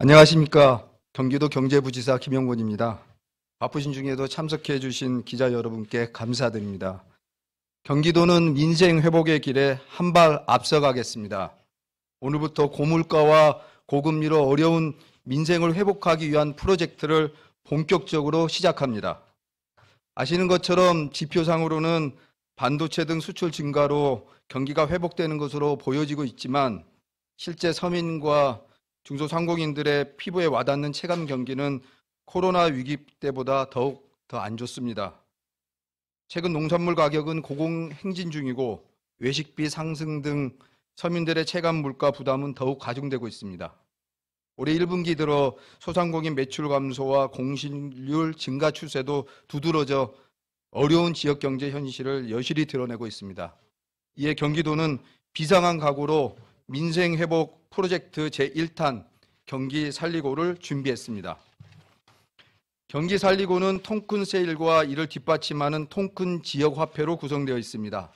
안녕하십니까. 경기도 경제부지사 김영곤입니다. 바쁘신 중에도 참석해 주신 기자 여러분께 감사드립니다. 경기도는 민생 회복의 길에 한 발 앞서가겠습니다. 오늘부터 고물가와 고금리로 어려운 민생을 회복하기 위한 프로젝트를 본격적으로 시작합니다. 아시는 것처럼 지표상으로는 반도체 등 수출 증가로 경기가 회복되는 것으로 보여지고 있지만 실제 서민과 중소상공인들의 피부에 와닿는 체감 경기는 코로나 위기 때보다 더욱 더 안 좋습니다. 최근 농산물 가격은 고공 행진 중이고 외식비 상승 등 서민들의 체감 물가 부담은 더욱 가중되고 있습니다. 올해 1분기 들어 소상공인 매출 감소와 공신률 증가 추세도 두드러져 어려운 지역 경제 현실을 여실히 드러내고 있습니다. 이에 경기도는 비상한 각오로 민생 회복 프로젝트 제1탄 경기 살리고를 준비했습니다. 경기 살리고는 통큰 세일과 이를 뒷받침하는 통큰 지역 화폐로 구성되어 있습니다.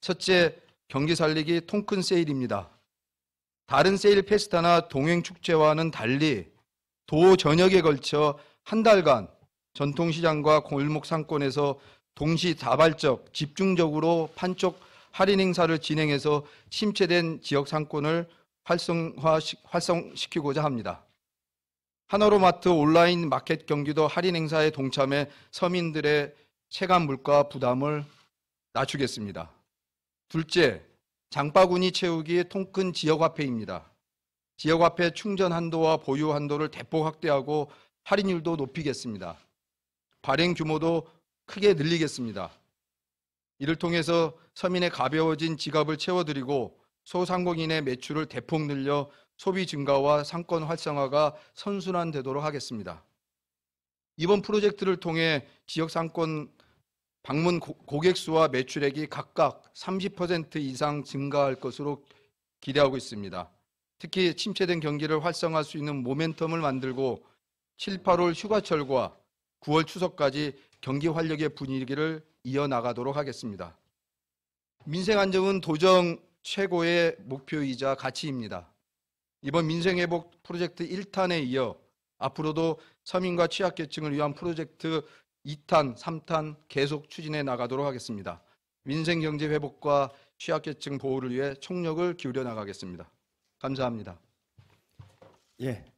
첫째, 경기 살리기 통큰 세일입니다. 다른 세일 페스타나 동행 축제와는 달리 도 전역에 걸쳐 한 달간 전통시장과 골목 상권에서 동시 다발적 집중적으로 판촉 할인 행사를 진행해서 침체된 지역 상권을 활성화, 활성시키고자 합니다. 하나로마트 온라인 마켓 경기도 할인 행사에 동참해 서민들의 체감 물가 부담을 낮추겠습니다. 둘째, 장바구니 채우기 통큰 지역화폐입니다. 지역화폐 충전 한도와 보유 한도를 대폭 확대하고 할인율도 높이겠습니다. 발행 규모도 크게 늘리겠습니다. 이를 통해서 서민의 가벼워진 지갑을 채워드리고 소상공인의 매출을 대폭 늘려 소비 증가와 상권 활성화가 선순환되도록 하겠습니다. 이번 프로젝트를 통해 지역 상권 방문 고객 수와 매출액이 각각 30% 이상 증가할 것으로 기대하고 있습니다. 특히 침체된 경기를 활성화할 수 있는 모멘텀을 만들고 7, 8월 휴가철과 9월 추석까지 경기 활력의 분위기를 이어나가도록 하겠습니다. 민생 안정은 도정 최고의 목표이자 가치입니다. 이번 민생회복 프로젝트 1탄에 이어 앞으로도 서민과 취약계층을 위한 프로젝트 2탄, 3탄 계속 추진해 나가도록 하겠습니다. 민생경제 회복과 취약계층 보호를 위해 총력을 기울여 나가겠습니다. 감사합니다. 예,